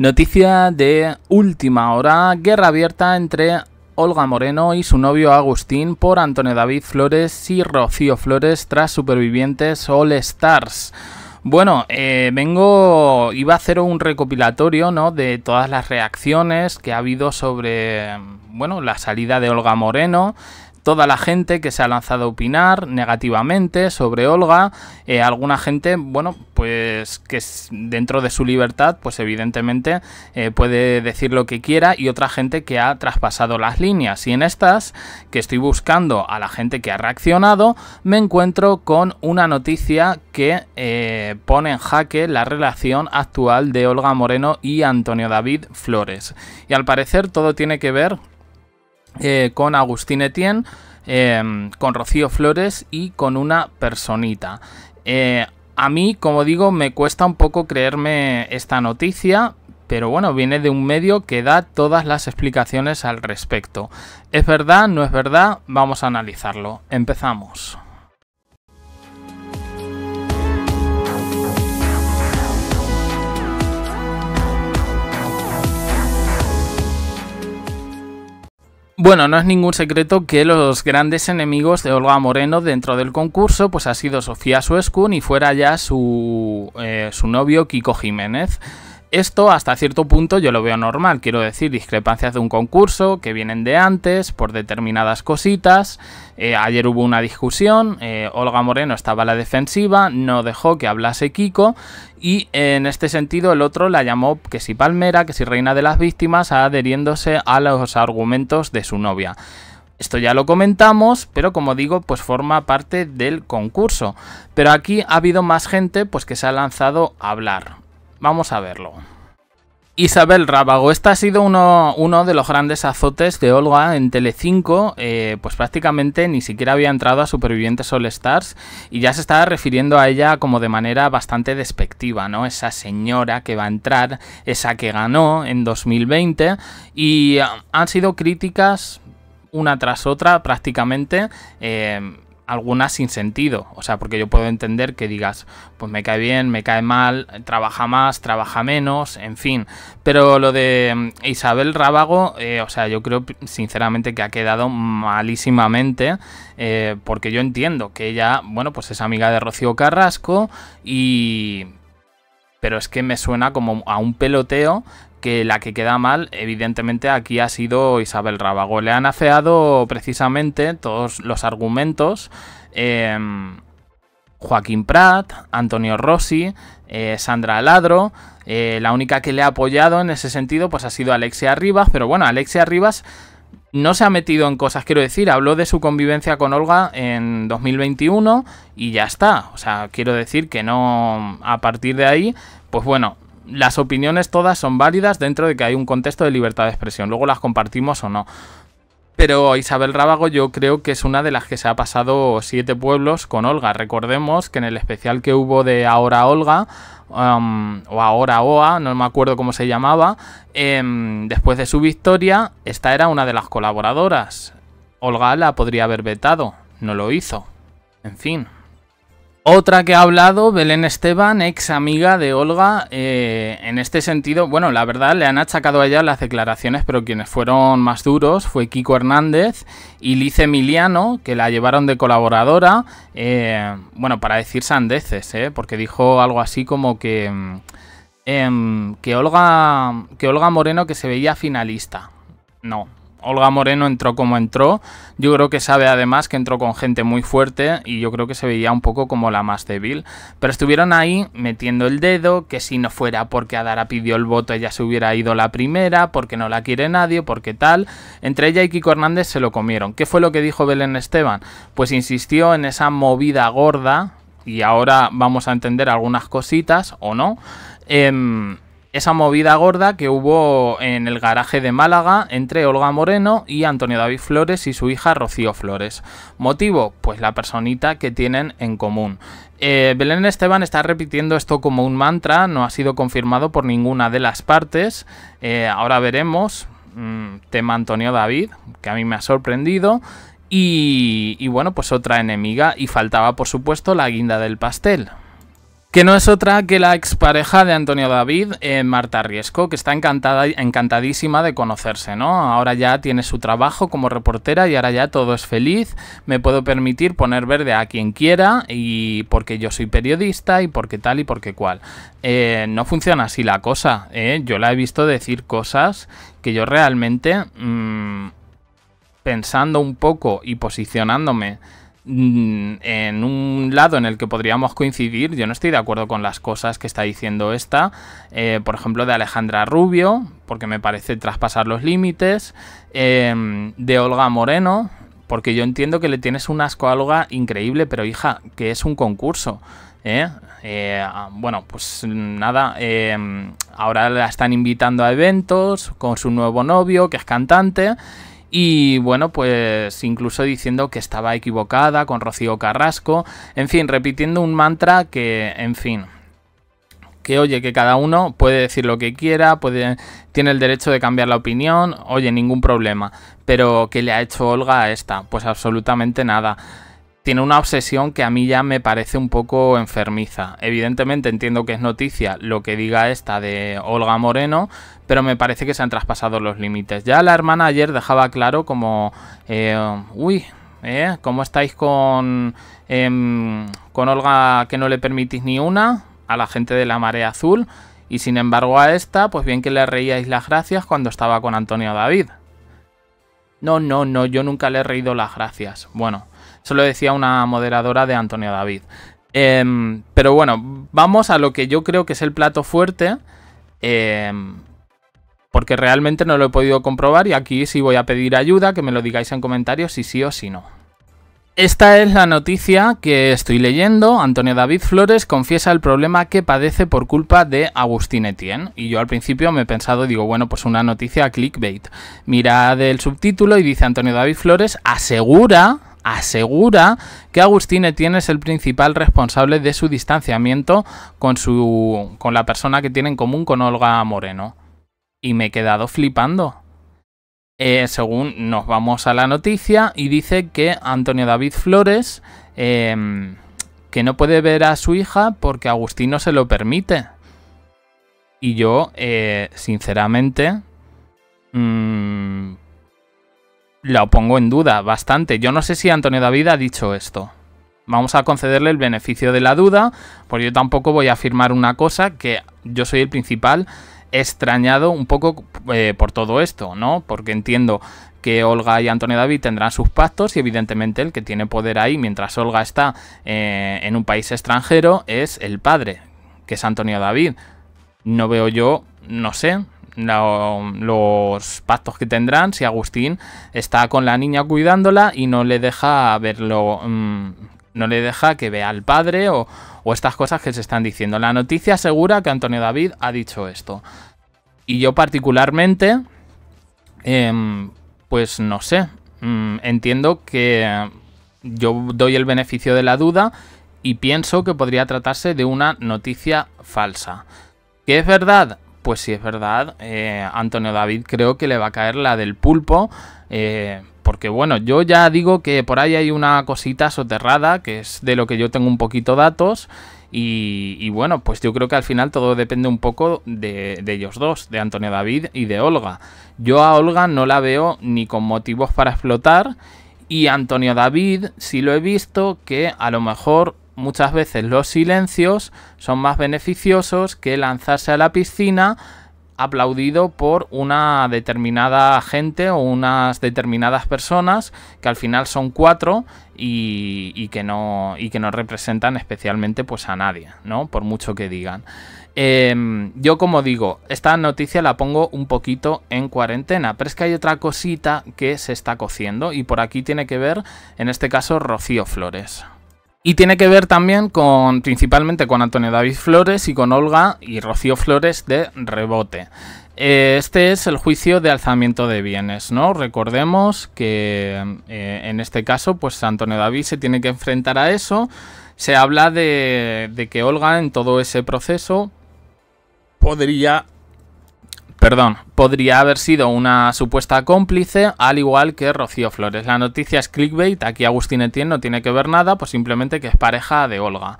Noticia de última hora, guerra abierta entre Olga Moreno y su novio Agustín por Antonio David Flores y Rocío Flores tras Supervivientes All Stars. Bueno, vengo, eh, iba a hacer un recopilatorio, ¿no? De todas las reacciones que ha habido sobre, bueno, la salida de Olga Moreno, toda la gente que se ha lanzado a opinar negativamente sobre Olga, eh, alguna gente, bueno, pues que dentro de su libertad, pues evidentemente eh, puede decir lo que quiera y otra gente que ha traspasado las líneas. Y en estas, que estoy buscando a la gente que ha reaccionado, me encuentro con una noticia que eh, pone en jaque la relación actual de Olga Moreno y Antonio David Flores. Y al parecer todo tiene que ver eh, con Agustín Etienne, em, con Rocío Flores y con una personita. Eh, a mí, como digo, me cuesta un poco creerme esta noticia, pero bueno, viene de un medio que da todas las explicaciones al respecto. ¿Es verdad? ¿No es verdad? Vamos a analizarlo. Empezamos. Bueno, no es ningún secreto que los grandes enemigos de Olga Moreno dentro del concurso pues ha sido Sofía Suescun y fuera ya su, eh, su novio Kiko Jiménez. Esto hasta cierto punto yo lo veo normal, quiero decir, discrepancias de un concurso que vienen de antes por determinadas cositas. Eh, ayer hubo una discusión, eh, Olga Moreno estaba a la defensiva, no dejó que hablase Kiko y en este sentido el otro la llamó que si palmera, que si reina de las víctimas, adheriéndose a los argumentos de su novia. Esto ya lo comentamos, pero como digo, pues forma parte del concurso. Pero aquí ha habido más gente pues que se ha lanzado a hablar. Vamos a verlo. Isabel Rábago, esta ha sido uno, uno, de los grandes azotes de Olga en Telecinco, 5 eh, pues prácticamente ni siquiera había entrado a Supervivientes All Stars y ya se estaba refiriendo a ella como de manera bastante despectiva, ¿no? Esa señora que va a entrar, esa que ganó en 2020 y eh, han sido críticas una tras otra prácticamente. Eh, algunas sin sentido. O sea, porque yo puedo entender que digas, pues me cae bien, me cae mal, trabaja más, trabaja menos, en fin. Pero lo de mm, Isabel Rábago, eh, o sea, yo creo sinceramente que ha quedado malísimamente, eh, porque yo entiendo que ella, bueno, pues es amiga de Rocío Carrasco y... Pero es que me suena como a un peloteo que la que queda mal, evidentemente, aquí ha sido Isabel Rábago. Le han afeado precisamente todos los argumentos. Em, Joaquín Prat, Antonio Rossi, eh, Sandra Aladro... Eh, la única que le ha apoyado en ese sentido, pues ha sido Alexia Rivas. Pero bueno, Alexia Rivas no se ha metido en cosas, quiero decir, habló de su convivencia con Olga en 2021 y ya está. O sea, quiero decir que no, a partir de ahí, pues bueno, las opiniones todas son válidas dentro de que hay un contexto de libertad de expresión. Luego las compartimos o no. Pero Isabel Rábago yo creo que es una de las que se ha pasado siete pueblos con Olga. Recordemos que en el especial que hubo de Ahora Olga, um, o Ahora Oa, no me acuerdo cómo se llamaba, em, después de su victoria, esta era una de las colaboradoras. Olga la podría haber vetado, no lo hizo. En fin. Otra que ha hablado, Belén Esteban, ex amiga de Olga. Eh, en este sentido, bueno, la verdad le han achacado allá las declaraciones, pero quienes fueron más duros fue Kiko Hernández y Liz Emiliano, que la llevaron de colaboradora, eh, bueno, para decir sandeces, eh, porque dijo algo así como que, mm, em, que, Olga, que Olga Moreno que se veía finalista. No, Olga Moreno entró como entró. Yo creo que sabe además que entró con gente muy fuerte y yo creo que se veía un poco como la más débil. Pero estuvieron ahí metiendo el dedo, que si no fuera porque Adara pidió el voto ella se hubiera ido la primera, porque no la quiere nadie, porque tal. Entre ella y Kiko Hernández se lo comieron. ¿Qué fue lo que dijo Belén Esteban? Pues insistió en esa movida gorda y ahora vamos a entender algunas cositas o no. Eh, esa movida gorda que hubo en el garaje de Málaga entre Olga Moreno y Antonio David Flores y su hija Rocío Flores. ¿Motivo? Pues la personita que tienen en común. Eh, Belén Esteban está repitiendo esto como un mantra, no ha sido confirmado por ninguna de las partes. Eh, ahora veremos. Mm, tema Antonio David, que a mí me ha sorprendido. Y, y bueno, pues otra enemiga. Y faltaba, por supuesto, la guinda del pastel que no es otra que la expareja de Antonio David, eh, Marta Riesco, que está encantada, encantadísima de conocerse, ¿no? Ahora ya tiene su trabajo como reportera y ahora ya todo es feliz, me puedo permitir poner verde a quien quiera y porque yo soy periodista y porque tal y porque cual. Eh, no funciona así la cosa, ¿eh? Yo la he visto decir cosas que yo realmente, mm, pensando un poco y posicionándome Mm, en un lado en el que podríamos coincidir, yo no estoy de acuerdo con las cosas que está diciendo esta, eh, por ejemplo, de Alejandra Rubio, porque me parece traspasar los límites, em, de Olga Moreno, porque yo entiendo que le tienes un asco a Olga increíble, pero hija, que es un concurso. ¿eh? Eh, ah, bueno, pues nada, em, ahora la están invitando a eventos con su nuevo novio, que es cantante, y bueno, pues incluso diciendo que estaba equivocada con Rocío Carrasco, en fin, repitiendo un mantra que, en fin, que oye, que cada uno puede decir lo que quiera, puede, tiene el derecho de cambiar la opinión, oye, ningún problema. Pero ¿qué le ha hecho Olga a esta? Pues absolutamente nada tiene una obsesión que a mí ya me parece un poco enfermiza. Evidentemente entiendo que es noticia lo que diga esta de Olga Moreno, pero me parece que se han traspasado los límites. Ya la hermana ayer dejaba claro como, eh, uy, ¿eh? ¿cómo estáis con, em, con Olga que no le permitís ni una a la gente de la Marea Azul? Y sin embargo a esta, pues bien que le reíais las gracias cuando estaba con Antonio David. No, no, no, yo nunca le he reído las gracias. Bueno, eso lo decía una moderadora de Antonio David. Em, pero bueno, vamos a lo que yo creo que es el plato fuerte. Em, porque realmente no lo he podido comprobar y aquí sí voy a pedir ayuda, que me lo digáis en comentarios si sí o si no. Esta es la noticia que estoy leyendo. Antonio David Flores confiesa el problema que padece por culpa de Agustín Etienne. Y yo al principio me he pensado, digo, bueno, pues una noticia clickbait. Mirad el subtítulo y dice Antonio David Flores asegura asegura que Agustín Etienne es el principal responsable de su distanciamiento con, su, con la persona que tiene en común con Olga Moreno. Y me he quedado flipando. Eh, según nos vamos a la noticia y dice que Antonio David Flores em, que no puede ver a su hija porque Agustín no se lo permite. Y yo, eh, sinceramente, mm, lo pongo en duda bastante. Yo no sé si Antonio David ha dicho esto. Vamos a concederle el beneficio de la duda, porque yo tampoco voy a afirmar una cosa que yo soy el principal extrañado un poco eh, por todo esto, ¿no? Porque entiendo que Olga y Antonio David tendrán sus pactos y evidentemente el que tiene poder ahí mientras Olga está eh, en un país extranjero es el padre, que es Antonio David. No veo yo, no sé, los pactos que tendrán si Agustín está con la niña cuidándola y no le deja verlo, mm, no le deja que vea al padre o, estas cosas que se están diciendo. La noticia asegura que Antonio David ha dicho esto. Y yo particularmente, em, pues no sé, mm, entiendo que yo doy el beneficio de la duda y pienso que podría tratarse de una noticia falsa. ¿Que es verdad? pues si es verdad, eh, Antonio David creo que le va a caer la del pulpo. Eh, porque bueno, yo ya digo que por ahí hay una cosita soterrada, que es de lo que yo tengo un poquito datos. Y, bueno, pues yo creo que al final todo depende un poco de, de, ellos dos, de Antonio David y de Olga. Yo a Olga no la veo ni con motivos para explotar. Y Antonio David sí lo he visto que a lo mejor muchas veces los silencios son más beneficiosos que lanzarse a la piscina aplaudido por una determinada gente o unas determinadas personas que al final son cuatro y, que, no, representan especialmente pues a nadie, ¿no? Por mucho que digan. Em, yo como digo, esta noticia la pongo un poquito en cuarentena, pero es que hay otra cosita que se está cociendo y por aquí tiene que ver, en este caso, Rocío Flores. Y tiene que ver también con, principalmente con Antonio David Flores y con Olga y Rocío Flores de Rebote. Eh, este es el juicio de alzamiento de bienes, ¿no? Recordemos que eh, en este caso, pues Antonio David se tiene que enfrentar a eso. Se habla de que Olga en todo ese proceso podría Perdón, podría haber sido una supuesta cómplice, al igual que Rocío Flores. La noticia es clickbait, aquí Agustín Etienne no tiene que ver nada, pues simplemente que es pareja de Olga.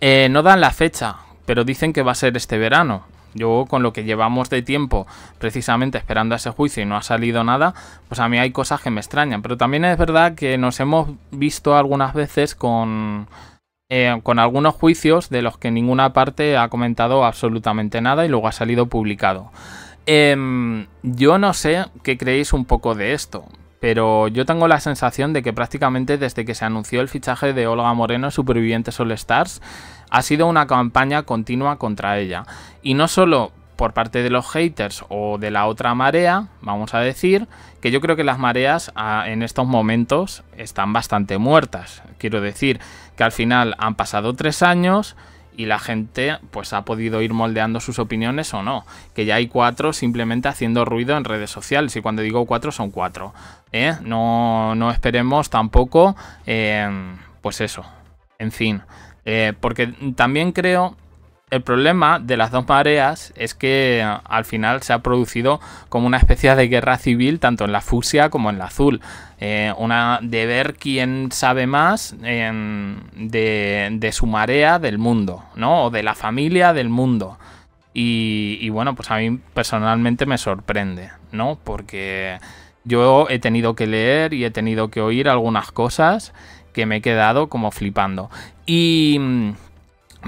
Eh, no dan la fecha, pero dicen que va a ser este verano. Yo con lo que llevamos de tiempo precisamente esperando ese juicio y no ha salido nada, pues a mí hay cosas que me extrañan. Pero también es verdad que nos hemos visto algunas veces con, eh, con algunos juicios de los que ninguna parte ha comentado absolutamente nada y luego ha salido publicado. Eh, yo no sé qué creéis un poco de esto, pero yo tengo la sensación de que prácticamente desde que se anunció el fichaje de Olga Moreno, Supervivientes All Stars, ha sido una campaña continua contra ella. Y no solo por parte de los haters o de la otra marea, vamos a decir, que yo creo que las mareas ah, en estos momentos están bastante muertas. Quiero decir que al final han pasado tres años y la gente pues ha podido ir moldeando sus opiniones o no. Que ya hay cuatro simplemente haciendo ruido en redes sociales y cuando digo cuatro son cuatro. ¿eh? No, no, esperemos tampoco eh, pues eso. En fin, eh, porque también creo el problema de las dos mareas es que eh, al final se ha producido como una especie de guerra civil tanto en la fusia como en la azul. Eh, una de ver quién sabe más em, de, su marea del mundo, ¿no? O de la familia del mundo. y bueno, pues a mí personalmente me sorprende, ¿no? Porque yo he tenido que leer y he tenido que oír algunas cosas que me he quedado como flipando. Y mm,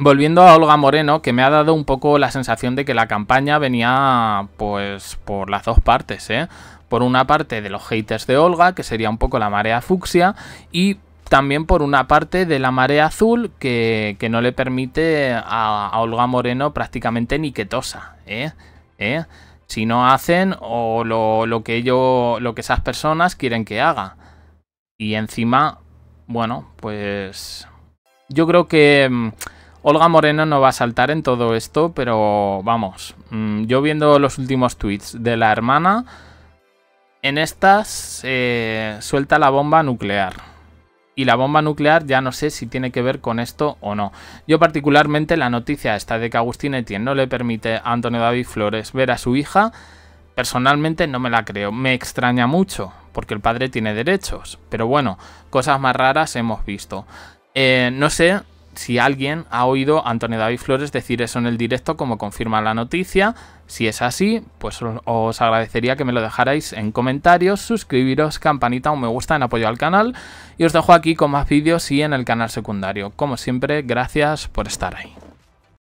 Volviendo a Olga Moreno, que me ha dado un poco la sensación de que la campaña venía pues por las dos partes, ¿eh? Por una parte de los haters de Olga, que sería un poco la marea fucsia, y también por una parte de la marea azul, que, no le permite a, Olga Moreno prácticamente ni que tosa, ¿eh? ¿Eh? Si no hacen o lo, lo que ellos lo que esas personas quieren que haga. Y encima, bueno, pues yo creo que mm, Olga Moreno no va a saltar en todo esto, pero vamos, mm, yo viendo los últimos tweets de la hermana, en estas eh, suelta la bomba nuclear. Y la bomba nuclear ya no sé si tiene que ver con esto o no. Yo particularmente la noticia esta de que Agustín Etienne no le permite a Antonio David Flores ver a su hija, personalmente no me la creo. Me extraña mucho, porque el padre tiene derechos. Pero bueno, cosas más raras hemos visto. Eh, no sé si alguien ha oído a Antonio David Flores decir eso en el directo, como confirma la noticia. Si es así, pues os agradecería que me lo dejarais en comentarios, suscribiros, campanita, o me gusta en apoyo al canal. Y os dejo aquí con más vídeos y en el canal secundario. Como siempre, gracias por estar ahí.